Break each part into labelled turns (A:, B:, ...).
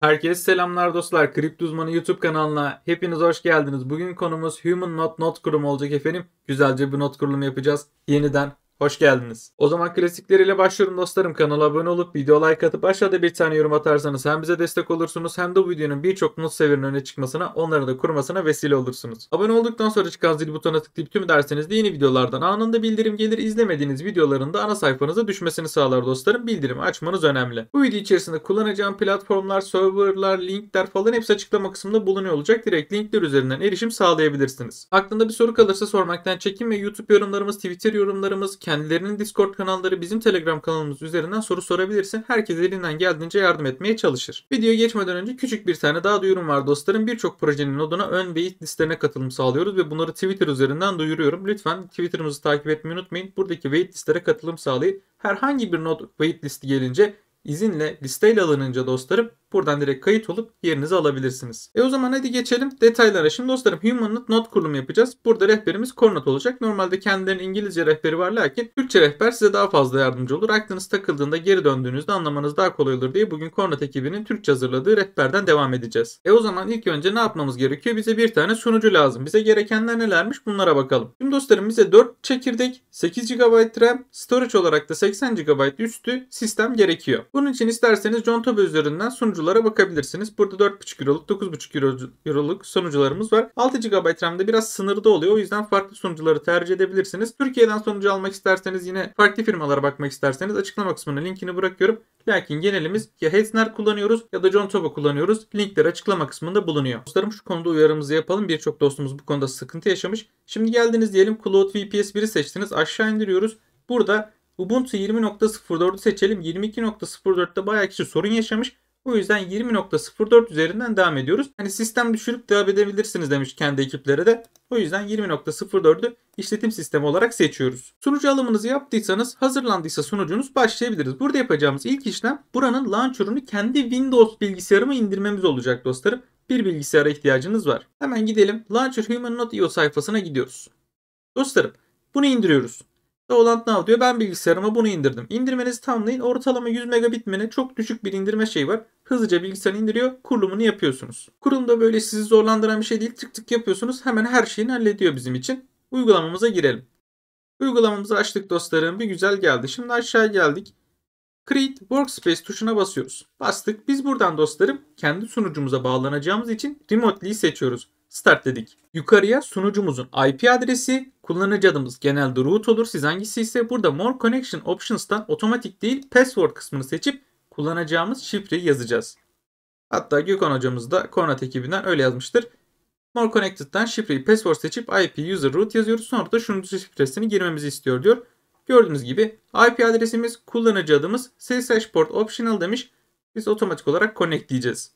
A: Herkese selamlar dostlar. Kripto Uzmanı YouTube kanalına hepiniz hoş geldiniz. Bugün konumuz Human Not Not kurumu olacak efendim. Güzelce bir not kurulumu yapacağız. Yeniden Hoş geldiniz. O zaman klasikleriyle başlıyorum dostlarım. Kanala abone olup video like atıp aşağıda bir tane yorum atarsanız hem bize destek olursunuz hem de bu videonun birçok not severin öne çıkmasına onları da kurmasına vesile olursunuz. Abone olduktan sonra çıkan zil butonuna tıklayıp tüm derseniz de yeni videolardan anında bildirim gelir izlemediğiniz videoların da ana sayfanıza düşmesini sağlar dostlarım. Bildirim açmanız önemli. Bu video içerisinde kullanacağım platformlar, serverlar, linkler falan hepsi açıklama kısmında bulunuyor olacak. Direkt linkler üzerinden erişim sağlayabilirsiniz. Aklında bir soru kalırsa sormaktan çekinme. YouTube yorumlarımız, Twitter yorumlarımız, Kendilerinin Discord kanalları bizim Telegram kanalımız üzerinden soru sorabilirsin. Herkes elinden geldiğince yardım etmeye çalışır. Video geçmeden önce küçük bir tane daha duyurum var dostlarım. Birçok projenin noduna ön beyit listelerine katılım sağlıyoruz ve bunları Twitter üzerinden duyuruyorum. Lütfen Twitter'ımızı takip etmeyi unutmayın. Buradaki wait listelere katılım sağlayın. Herhangi bir not wait listi gelince izinle listeyle alınınca dostlarım Buradan direkt kayıt olup yerinizi alabilirsiniz. E o zaman hadi geçelim detaylara. Şimdi dostlarım HumanNote not kurulumu yapacağız. Burada rehberimiz Kornat olacak. Normalde kendilerinin İngilizce rehberi var lakin Türkçe rehber size daha fazla yardımcı olur. Aklınız takıldığında geri döndüğünüzde anlamanız daha kolay olur diye bugün Kornat ekibinin Türkçe hazırladığı rehberden devam edeceğiz. E o zaman ilk önce ne yapmamız gerekiyor? Bize bir tane sunucu lazım. Bize gerekenler nelermiş bunlara bakalım. Şimdi dostlarım bize 4 çekirdek, 8 GB RAM, storage olarak da 80 GB üstü sistem gerekiyor. Bunun için isterseniz John Top üzerinden sunucu sonuculara bakabilirsiniz. Burada 4.5 Euro'luk, 9.5 Euro'luk sunucularımız var. 6 GB RAM'de biraz sınırda oluyor. O yüzden farklı sunucuları tercih edebilirsiniz. Türkiye'den sunucu almak isterseniz yine farklı firmalara bakmak isterseniz açıklama kısmına linkini bırakıyorum. Lakin genelimiz ya Hetzner kullanıyoruz ya da John Toba kullanıyoruz. Linkler açıklama kısmında bulunuyor. Dostlarım şu konuda uyarımızı yapalım. Birçok dostumuz bu konuda sıkıntı yaşamış. Şimdi geldiniz diyelim Cloud VPS 1'i seçtiniz. Aşağı indiriyoruz. Burada Ubuntu 20.04'ü seçelim. 22.04'te bayağı kişi sorun yaşamış. O yüzden 20.04 üzerinden devam ediyoruz. Hani sistem düşürüp devam edebilirsiniz demiş kendi ekiplere de. O yüzden 20.04'ü işletim sistemi olarak seçiyoruz. Sunucu alımınızı yaptıysanız hazırlandıysa sunucunuz başlayabiliriz. Burada yapacağımız ilk işlem buranın launcher'ını kendi Windows bilgisayarıma indirmemiz olacak dostlarım. Bir bilgisayara ihtiyacınız var. Hemen gidelim. Launcher Human.io e sayfasına gidiyoruz. Dostlarım bunu indiriyoruz. Doland ne yapıyor? Ben bilgisayarıma bunu indirdim. İndirmenizi tamamlayın. Ortalama 100 megabit mi ne? Çok düşük bir indirme şeyi var. Hızlıca bilgisayarı indiriyor. Kurulumunu yapıyorsunuz. Kurulumda böyle sizi zorlandıran bir şey değil. Tık tık yapıyorsunuz. Hemen her şeyini hallediyor bizim için. Uygulamamıza girelim. Uygulamamızı açtık dostlarım. Bir güzel geldi. Şimdi aşağı geldik. Create Workspace tuşuna basıyoruz. Bastık. Biz buradan dostlarım kendi sunucumuza bağlanacağımız için Remotely'i seçiyoruz. Start dedik. Yukarıya sunucumuzun IP adresi Kullanıcı adımız genelde root olur. Siz hangisi ise burada More Connection Options'tan otomatik değil password kısmını seçip kullanacağımız şifreyi yazacağız. Hatta Gökhan hocamız da Konat ekibinden öyle yazmıştır. More Connected'dan şifreyi password seçip IP user root yazıyoruz. Sonra da şunun şifresini girmemizi istiyor diyor. Gördüğünüz gibi IP adresimiz, kullanıcı adımız, SSH port optional demiş. Biz otomatik olarak connect diyeceğiz.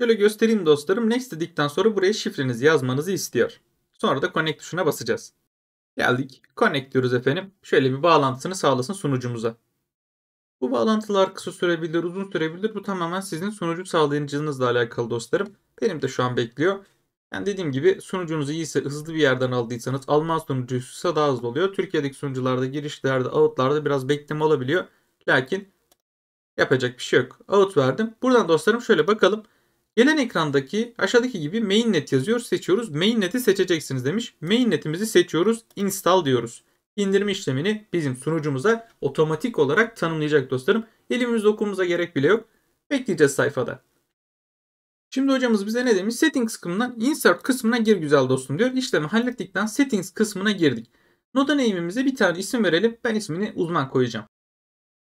A: Şöyle göstereyim dostlarım. Next dedikten sonra buraya şifrenizi yazmanızı istiyor. Sonra da connect tuşuna basacağız. Geldik. Connect diyoruz efendim. Şöyle bir bağlantısını sağlasın sunucumuza. Bu bağlantılar kısa sürebilir, uzun sürebilir. Bu tamamen sizin sunucu sağlayıcınızla alakalı dostlarım. Benim de şu an bekliyor. Yani dediğim gibi sunucunuz iyiyse, hızlı bir yerden aldıysanız Alman sunucuysa daha hızlı oluyor. Türkiye'deki sunucularda, girişlerde, out'larda biraz bekleme olabiliyor. Lakin yapacak bir şey yok. Out verdim. Buradan dostlarım şöyle bakalım. Gelen ekrandaki aşağıdaki gibi mainnet yazıyor seçiyoruz. Mainnet'i seçeceksiniz demiş. Mainnet'imizi seçiyoruz. Install diyoruz. İndirme işlemini bizim sunucumuza otomatik olarak tanımlayacak dostlarım. Elimiz dokunumuza gerek bile yok. Bekleyeceğiz sayfada. Şimdi hocamız bize ne demiş? Settings kısmından insert kısmına gir güzel dostum diyor. İşlemi hallettikten settings kısmına girdik. Noda name'imize bir tane isim verelim. Ben ismini uzman koyacağım.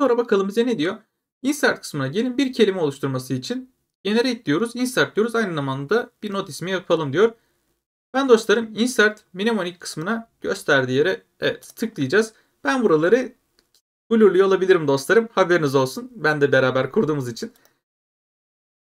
A: Sonra bakalım bize ne diyor? Insert kısmına gelin bir kelime oluşturması için Generate diyoruz. Insert diyoruz. Aynı zamanda bir not ismi yapalım diyor. Ben dostlarım insert mnemonic kısmına gösterdiği yere evet tıklayacağız. Ben buraları blurluyor olabilirim dostlarım. Haberiniz olsun. Ben de beraber kurduğumuz için.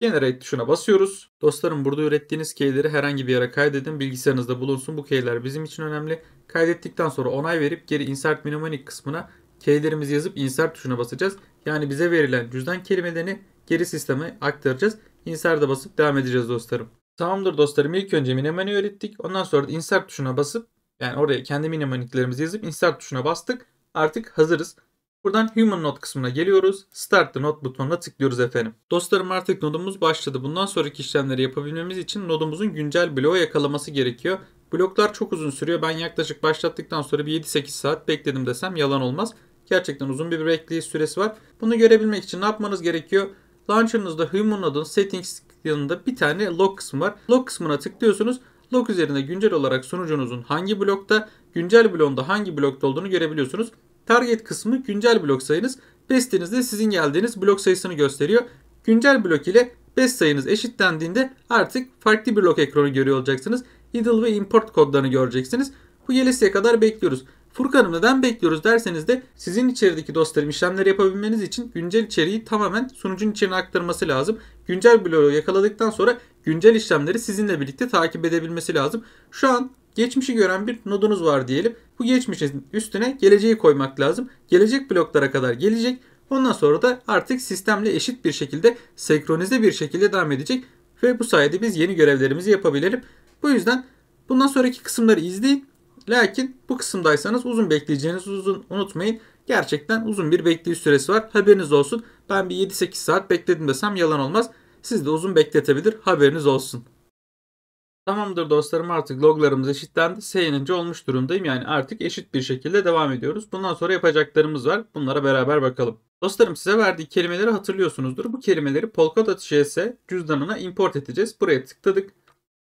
A: Generate tuşuna basıyoruz. Dostlarım burada ürettiğiniz keyleri herhangi bir yere kaydedin. Bilgisayarınızda bulunsun. Bu keyler bizim için önemli. Kaydettikten sonra onay verip geri insert mnemonic kısmına keylerimizi yazıp insert tuşuna basacağız. Yani bize verilen cüzdan kelimelerini geri sisteme aktaracağız insert'e basıp devam edeceğiz dostlarım. Tamamdır dostlarım ilk önce miniman'ı öğrettik. Ondan sonra da insert tuşuna basıp yani oraya kendi minimaniliklerimizi yazıp insert tuşuna bastık. Artık hazırız. Buradan Human Node kısmına geliyoruz. Start the Note butonuna tıklıyoruz efendim. Dostlarım artık nodumuz başladı. Bundan sonraki işlemleri yapabilmemiz için nodumuzun güncel bloğu yakalaması gerekiyor. Bloklar çok uzun sürüyor. Ben yaklaşık başlattıktan sonra bir 7-8 saat bekledim desem yalan olmaz. Gerçekten uzun bir bekleyiş süresi var. Bunu görebilmek için ne yapmanız gerekiyor? Launcher'ınızda HumanNode'un Settings yanında bir tane Log kısmı var. Log kısmına tıklıyorsunuz. Log üzerinde güncel olarak sunucunuzun hangi blokta, güncel bloğunda hangi blokta olduğunu görebiliyorsunuz. Target kısmı güncel blok sayınız. Bestenizde sizin geldiğiniz blok sayısını gösteriyor. Güncel blok ile best sayınız eşitlendiğinde artık farklı bir blok ekranı görüyor olacaksınız. Idle ve import kodlarını göreceksiniz. Bu gelesiye kadar bekliyoruz. Furkan'ım neden bekliyoruz derseniz de sizin içerideki dostlarım işlemler yapabilmeniz için güncel içeriği tamamen sunucun içine aktarması lazım. Güncel bloğu yakaladıktan sonra güncel işlemleri sizinle birlikte takip edebilmesi lazım. Şu an geçmişi gören bir nodunuz var diyelim. Bu geçmişin üstüne geleceği koymak lazım. Gelecek bloklara kadar gelecek. Ondan sonra da artık sistemle eşit bir şekilde senkronize bir şekilde devam edecek. Ve bu sayede biz yeni görevlerimizi yapabilelim. Bu yüzden bundan sonraki kısımları izleyin Lakin bu kısımdaysanız uzun bekleyeceğiniz uzun unutmayın. Gerçekten uzun bir bekleyiş süresi var. Haberiniz olsun. Ben bir 7-8 saat bekledim desem yalan olmaz. Siz de uzun bekletebilir. Haberiniz olsun. Tamamdır dostlarım artık loglarımız eşitlendi. Seyinince olmuş durumdayım. Yani artık eşit bir şekilde devam ediyoruz. Bundan sonra yapacaklarımız var. Bunlara beraber bakalım. Dostlarım size verdiği kelimeleri hatırlıyorsunuzdur. Bu kelimeleri Polkadot JS cüzdanına import edeceğiz. Buraya tıkladık.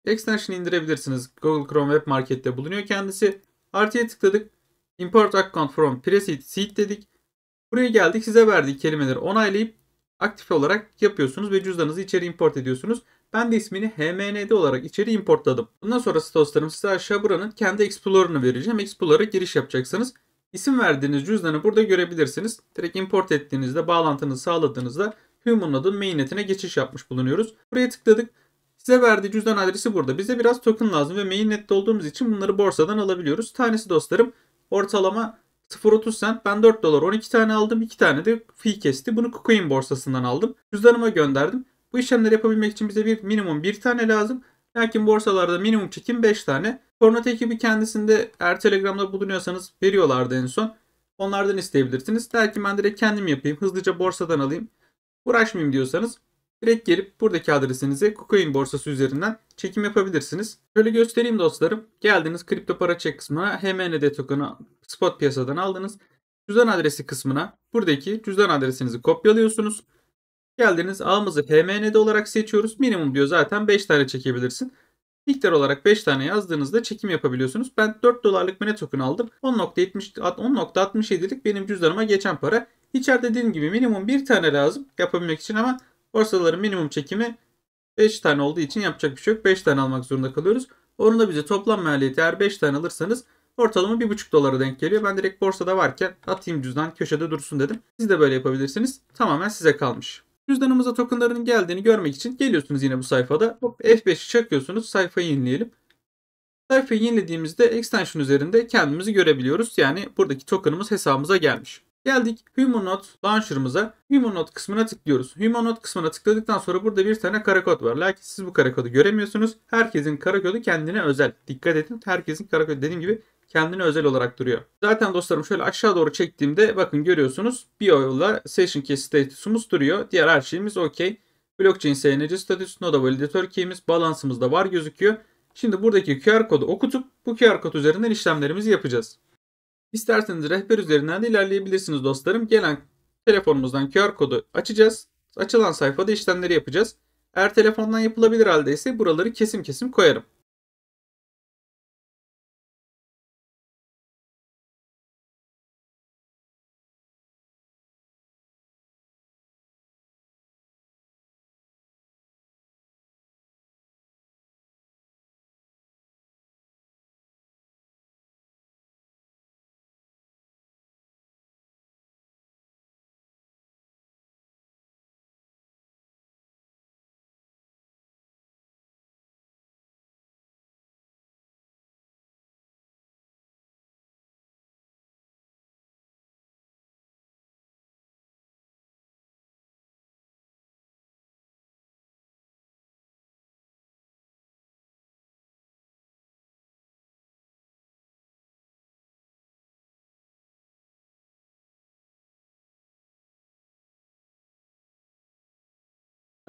A: Extension indirebilirsiniz. Google Chrome Web Market'te bulunuyor kendisi. Artıya tıkladık. Import account from preset Seed dedik. Buraya geldik. Size verdiği kelimeleri onaylayıp aktif olarak yapıyorsunuz ve cüzdanınızı içeri import ediyorsunuz. Ben de ismini HMND olarak içeri importladım. Bundan sonra dostlarım size aşağı buranın kendi Explorer'ını vereceğim. Explorer'a giriş yapacaksınız. İsim verdiğiniz cüzdanı burada görebilirsiniz. Direkt import ettiğinizde bağlantınızı sağladığınızda Human'ın mainnet'ine geçiş yapmış bulunuyoruz. Buraya tıkladık. Size verdiği cüzdan adresi burada. Bize biraz token lazım ve mainnet'te olduğumuz için bunları borsadan alabiliyoruz. Tanesi dostlarım ortalama 0.30 cent. Ben 4 dolar 12 tane aldım. 2 tane de fee kesti. Bunu KuCoin borsasından aldım. Cüzdanıma gönderdim. Bu işlemleri yapabilmek için bize bir minimum 1 tane lazım. Lakin borsalarda minimum çekim 5 tane. Kornet ekibi kendisinde eğer Telegram'da bulunuyorsanız veriyorlardı en son. Onlardan isteyebilirsiniz. Belki ben direkt kendim yapayım. Hızlıca borsadan alayım. Uğraşmayayım diyorsanız Direkt gelip buradaki adresinize KuCoin borsası üzerinden çekim yapabilirsiniz. Şöyle göstereyim dostlarım. Geldiniz kripto para çek kısmına HMND token'ı spot piyasadan aldınız. Cüzdan adresi kısmına buradaki cüzdan adresinizi kopyalıyorsunuz. Geldiniz ağımızı HMND olarak seçiyoruz. Minimum diyor zaten 5 tane çekebilirsin. Miktar olarak 5 tane yazdığınızda çekim yapabiliyorsunuz. Ben 4 dolarlık mene token aldım. 10.67'lik 10 benim cüzdanıma geçen para. İçeride dediğim gibi minimum bir tane lazım yapabilmek için ama Borsaların minimum çekimi 5 tane olduğu için yapacak bir şey yok. 5 tane almak zorunda kalıyoruz. Onun da bize toplam maliyeti eğer 5 tane alırsanız ortalama 1,5 dolara denk geliyor. Ben direkt borsada varken atayım cüzdan köşede dursun dedim. Siz de böyle yapabilirsiniz. Tamamen size kalmış. Cüzdanımıza tokenların geldiğini görmek için geliyorsunuz yine bu sayfada. F5'i çakıyorsunuz. Sayfayı yenileyelim. Sayfayı yenilediğimizde extension üzerinde kendimizi görebiliyoruz. Yani buradaki tokenımız hesabımıza gelmiş. Geldik Humanoid Launcher'ımıza. Humanoid kısmına tıklıyoruz. Humanoid kısmına tıkladıktan sonra burada bir tane karakod var. Lakin siz bu karakodu göremiyorsunuz. Herkesin karakodu kendine özel. Dikkat edin herkesin karakodu dediğim gibi kendine özel olarak duruyor. Zaten dostlarım şöyle aşağı doğru çektiğimde bakın görüyorsunuz Bio'la Session Key status'umuz duruyor. Diğer her şeyimiz okey. Blockchain SNC status, Noda Validator Key'imiz, balansımız da var gözüküyor. Şimdi buradaki QR kodu okutup bu QR kod üzerinden işlemlerimizi yapacağız. İsterseniz rehber üzerinden de ilerleyebilirsiniz dostlarım. Gelen telefonumuzdan QR kodu açacağız. Açılan sayfada işlemleri yapacağız. Eğer telefondan yapılabilir haldeyse buraları kesim kesim koyarım.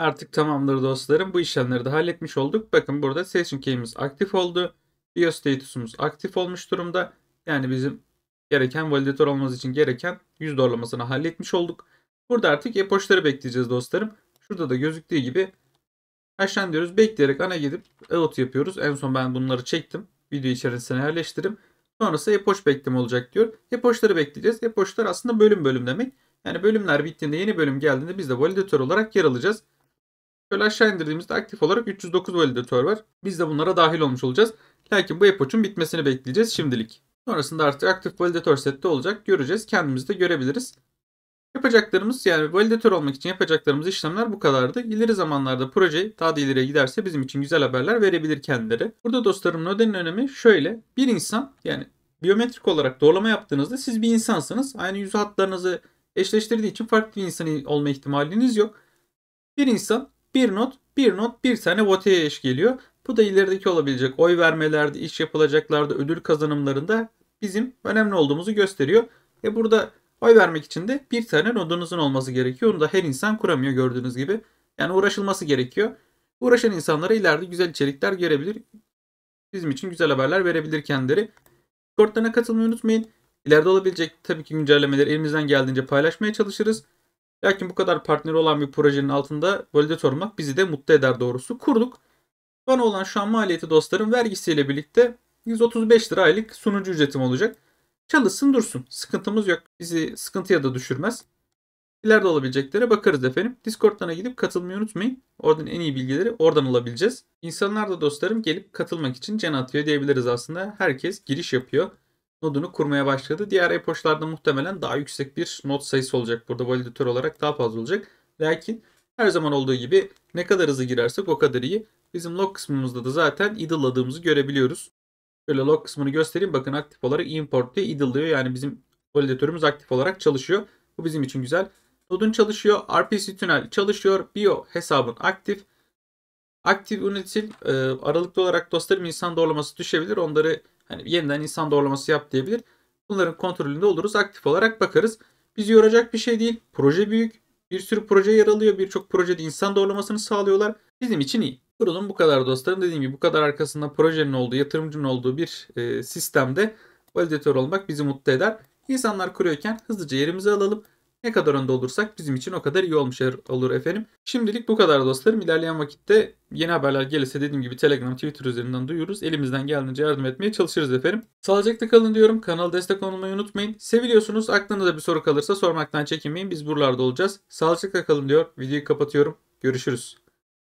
A: Artık tamamdır dostlarım. Bu işlemleri de halletmiş olduk. Bakın burada session key'imiz aktif oldu. Biostatus'umuz aktif olmuş durumda. Yani bizim gereken validator olmamız için gereken yüz doğrulamasını halletmiş olduk. Burada artık epoşları bekleyeceğiz dostlarım. Şurada da gözüktüğü gibi aşağı diyoruz. Bekleyerek ana gidip out yapıyoruz. En son ben bunları çektim. Video içerisine yerleştirip sonrası epoş bekleme olacak diyor. Epoşları bekleyeceğiz. Epoşlar aslında bölüm bölüm demek. Yani bölümler bittiğinde yeni bölüm geldiğinde biz de validator olarak yer alacağız. Şöyle aşağı indirdiğimizde aktif olarak 309 validatör var. Biz de bunlara dahil olmuş olacağız. Lakin bu epoch'un bitmesini bekleyeceğiz şimdilik. Sonrasında artık aktif validatör sette olacak. Göreceğiz. Kendimiz de görebiliriz. Yapacaklarımız yani validatör olmak için yapacaklarımız işlemler bu kadardı. İleri zamanlarda proje daha da ileriye giderse bizim için güzel haberler verebilir kendileri. Burada dostlarım Node'nin önemi şöyle. Bir insan yani biyometrik olarak doğrulama yaptığınızda siz bir insansınız. Aynı yüz hatlarınızı eşleştirdiği için farklı bir insan olma ihtimaliniz yok. Bir insan bir not, bir not, bir tane voteye eş geliyor. Bu da ilerideki olabilecek oy vermelerde, iş yapılacaklarda, ödül kazanımlarında bizim önemli olduğumuzu gösteriyor. E burada oy vermek için de bir tane nodunuzun olması gerekiyor. Onu da her insan kuramıyor gördüğünüz gibi. Yani uğraşılması gerekiyor. Uğraşan insanlara ileride güzel içerikler görebilir. Bizim için güzel haberler verebilir kendileri. Discord'larına katılmayı unutmayın. İleride olabilecek tabii ki güncellemeleri elimizden geldiğince paylaşmaya çalışırız. Lakin bu kadar partneri olan bir projenin altında validatör olmak bizi de mutlu eder doğrusu. Kurduk. Bana olan şu an maliyeti dostlarım vergisiyle birlikte 135 lira aylık sunucu ücretim olacak. Çalışsın dursun. Sıkıntımız yok. Bizi sıkıntıya da düşürmez. İleride olabileceklere bakarız efendim. Discord'dan gidip katılmayı unutmayın. Oradan en iyi bilgileri oradan alabileceğiz. İnsanlar da dostlarım gelip katılmak için can atıyor diyebiliriz aslında. Herkes giriş yapıyor nodunu kurmaya başladı. Diğer epoşlarda muhtemelen daha yüksek bir not sayısı olacak. Burada validatör olarak daha fazla olacak. Lakin her zaman olduğu gibi ne kadar hızlı girersek o kadar iyi. Bizim log kısmımızda da zaten idle'ladığımızı görebiliyoruz. Şöyle log kısmını göstereyim. Bakın aktif olarak import diye idle'lıyor. Yani bizim validatörümüz aktif olarak çalışıyor. Bu bizim için güzel. Nodun çalışıyor. RPC tünel çalışıyor. Bio hesabın aktif. Aktif unutil e, aralıklı olarak dostlarım insan doğrulaması düşebilir. Onları Hani yeniden insan doğrulaması yap diyebilir. Bunların kontrolünde oluruz. Aktif olarak bakarız. Bizi yoracak bir şey değil. Proje büyük. Bir sürü proje yer alıyor. Birçok projede insan doğrulamasını sağlıyorlar. Bizim için iyi. Kurulum bu kadar dostlarım. Dediğim gibi bu kadar arkasında projenin olduğu, yatırımcının olduğu bir e, sistemde validatör olmak bizi mutlu eder. İnsanlar kuruyorken hızlıca yerimizi alalım ne kadar önde olursak bizim için o kadar iyi olmuş olur efendim. Şimdilik bu kadar dostlarım. İlerleyen vakitte yeni haberler gelirse dediğim gibi Telegram, Twitter üzerinden duyururuz. Elimizden geldiğince yardım etmeye çalışırız efendim. Sağlıcakla kalın diyorum. Kanala destek olmayı unutmayın. Seviliyorsunuz. Aklınıza bir soru kalırsa sormaktan çekinmeyin. Biz buralarda olacağız. Sağlıcakla kalın diyor. Videoyu kapatıyorum. Görüşürüz.